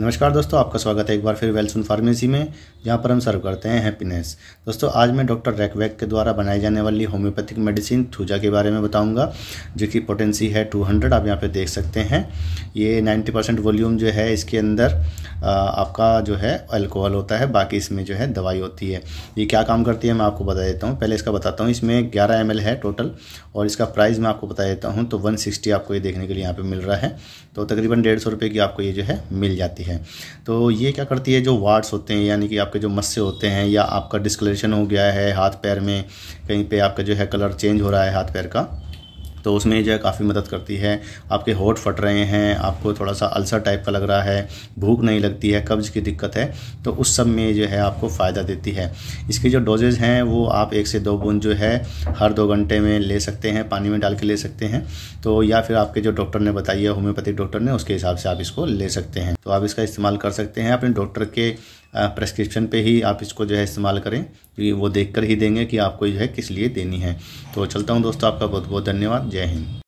नमस्कार दोस्तों आपका स्वागत है एक बार फिर वेल्सन फार्मेसी में जहाँ पर हम सर्व करते हैं हैप्पीनेस दोस्तों आज मैं डॉक्टर रैकवैक के द्वारा बनाई जाने वाली होम्योपैथिक मेडिसिन थूजा के बारे में बताऊंगा जो कि पोटेंसी है 200 आप यहाँ पे देख सकते हैं ये 90 परसेंट वॉल्यूम जो है इसके अंदर आपका जो है अल्कोहल होता है बाकी इसमें जो है दवाई होती है ये क्या काम करती है मैं आपको बता देता हूँ पहले इसका बताता हूँ इसमें ग्यारह एम है टोटल और इसका प्राइस मैं आपको बता देता हूँ तो वन आपको ये देखने के लिए यहाँ पर मिल रहा है तो तकरीबन डेढ़ सौ की आपको ये जो है मिल जाती है तो ये क्या करती है जो वार्ड्स होते हैं यानी कि आपके जो मस्से होते हैं या आपका डिस्कलेशन हो गया है हाथ पैर में कहीं पे आपका जो है कलर चेंज हो रहा है हाथ पैर का तो उसमें जो है काफ़ी मदद करती है आपके होठ फट रहे हैं आपको थोड़ा सा अल्सर टाइप का लग रहा है भूख नहीं लगती है कब्ज़ की दिक्कत है तो उस सब में जो है आपको फ़ायदा देती है इसकी जो डोजेज हैं वो आप एक से दो बूंद जो है हर दो घंटे में ले सकते हैं पानी में डाल के ले सकते हैं तो या फिर आपके जो डॉक्टर ने बताई है होम्योपैथिक डॉक्टर ने उसके हिसाब से आप इसको ले सकते हैं तो आप इसका इस्तेमाल कर सकते हैं अपने डॉक्टर के प्रेस्क्रिप्शन पे ही आप इसको जो है इस्तेमाल करें क्योंकि वो देख कर ही देंगे कि आपको जो है किस लिए देनी है तो चलता हूँ दोस्तों आपका बहुत बहुत धन्यवाद जय हिंद